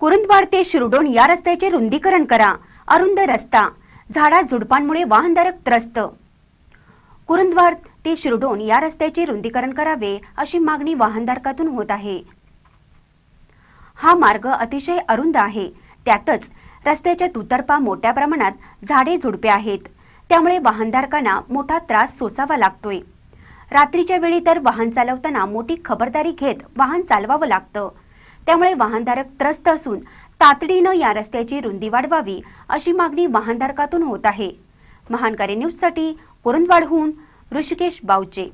कुरुंदवाड ते शिरुडोण या रस्त्याचे रुंदीकरण करा अरुंद रस्ता झाडा झुडपांमुळे वाहनधारक त्रस्त कुरुंदवाड ते शिरोडोन या रस्त्याचे रुंदीकरण करावे अशी मागणी वाहनधारकातून होत आहे हा मार्ग अतिशय अरुंद आहे त्यातच रस्त्याच्या दुतर्फा मोठ्या प्रमाणात झाडे झुडपे आहेत त्यामुळे वाहनधारकांना मोठा त्रास सोसावा लागतोय रात्रीच्या वेळी तर वाहन चालवताना मोठी खबरदारी घेत वाहन चालवावं लागतं त्यामुळे वाहनधारक त्रस्त असून तातडीनं या रस्त्याची रुंदी वाढवावी अशी मागणी वाहनधारकातून होत आहे महानकारी न्यूजसाठी पुरंदवाडहून ऋषिकेश बावचे